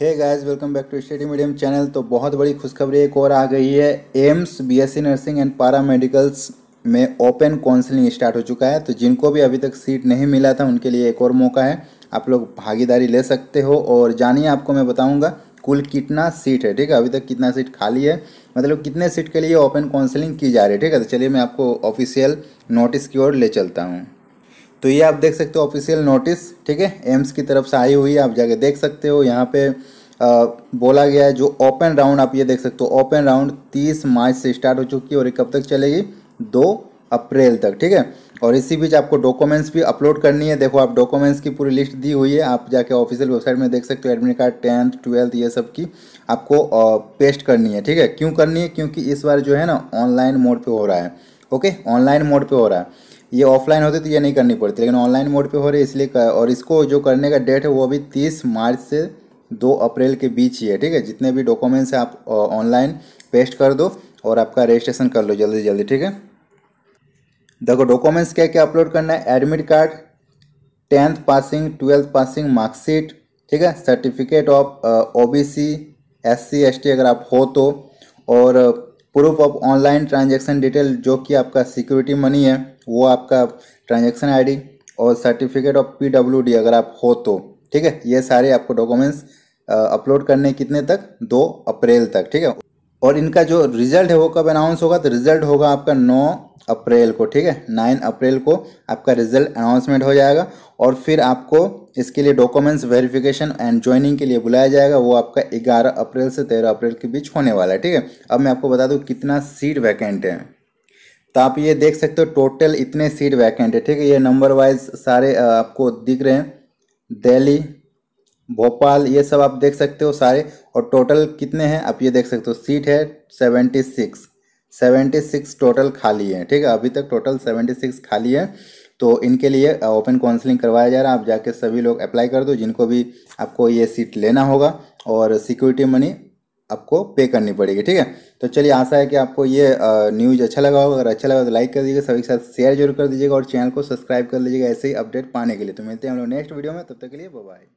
hey guys welcome back to study medium channel तो बहुत बड़ी खुशखबरी एक और आ गई है AIIMS BSc nursing and paramedicals में ओपन काउंसलिंग स्टार्ट हो चुका है तो जिनको भी अभी तक सीट नहीं मिला था उनके लिए एक और मौका है आप लोग भागीदारी ले सकते हो और जानिए आपको मैं बताऊँगा कुल कितना सीट है ठीक है अभी तक कितना सीट खाली है मतलब कितने सीट के लिए ओपन काउंसलिंग की जा रही है ठीक है तो चलिए मैं आपको ऑफिशियल नोटिस की ओर ले चलता हूँ तो ये आप देख सकते हो ऑफिशियल नोटिस ठीक है एम्स की तरफ से आई हुई है आप जाके देख सकते हो यहाँ पे आ, बोला गया है जो ओपन राउंड आप ये देख सकते हो ओपन राउंड 30 मार्च से स्टार्ट हो चुकी है और ये कब तक चलेगी दो अप्रैल तक ठीक है और इसी बीच आपको डॉक्यूमेंट्स भी अपलोड करनी है देखो आप डॉक्यूमेंट्स की पूरी लिस्ट दी हुई है आप जाके ऑफिशियल वेबसाइट में देख सकते हो एडमिट कार्ड टेंथ ट्वेल्थ ये सब की आपको पेस्ट करनी है ठीक है क्यों करनी है क्योंकि इस बार जो है ना ऑनलाइन मोड पर हो रहा है ओके ऑनलाइन मोड पर हो रहा है ये ऑफलाइन होती तो ये नहीं करनी पड़ती लेकिन ऑनलाइन मोड पे हो रही है इसलिए और इसको जो करने का डेट है वो अभी तीस मार्च से दो अप्रैल के बीच ही है ठीक है जितने भी डॉक्यूमेंट्स हैं आप ऑनलाइन पेस्ट कर दो और आपका रजिस्ट्रेशन कर लो जल्दी जल्दी ठीक है देखो डॉक्यूमेंट्स क्या क्या अपलोड करना है admit card tenth passing twelfth passing marksheet ठीक है certificate of O B C S C S T अगर आप हो तो और proof of online transaction detail जो कि आपका सिक्योरिटी मनी है वो आपका ट्रांजेक्शन आई और सर्टिफिकेट ऑफ पी अगर आप हो तो ठीक है ये सारे आपको डॉक्यूमेंट्स अपलोड करने कितने तक दो अप्रैल तक ठीक है और इनका जो रिजल्ट है वो कब अनाउंस होगा तो रिजल्ट होगा आपका 9 अप्रैल को ठीक है 9 अप्रैल को आपका रिजल्ट अनाउंसमेंट हो जाएगा और फिर आपको इसके लिए डॉक्यूमेंट्स वेरिफिकेशन एंड ज्वाइनिंग के लिए बुलाया जाएगा वो आपका 11 अप्रैल से 13 अप्रैल के बीच होने वाला है ठीक है अब मैं आपको बता दूँ कितना सीट वैकेंट है तो आप ये देख सकते हो टोटल इतने सीट वैकेंट है ठीक है ये नंबर वाइज सारे आपको दिख रहे हैं दिल्ली भोपाल ये सब आप देख सकते हो सारे और टोटल कितने हैं आप ये देख सकते हो सीट है seventy six seventy six total खाली है ठीक है अभी तक टोटल सेवेंटी सिक्स खाली है तो इनके लिए ओपन काउंसलिंग करवाया जा रहा है आप जाके सभी लोग अप्लाई कर दो जिनको भी आपको ये सीट लेना होगा और सिक्योरिटी मनी आपको पे करनी पड़ेगी ठीक है तो चलिए आशा है कि आपको ये न्यूज़ अच्छा लगा होगा अगर अच्छा लगा तो लाइक कर दीजिएगा सभी के साथ शेयर जरूर कर दीजिएगा और चैनल को सब्सक्राइब कर लीजिएगा ऐसे ही अपडेट पाने के लिए तो मिलते हैं हम लोग नेक्स्ट वीडियो में तब तक के लिए बाय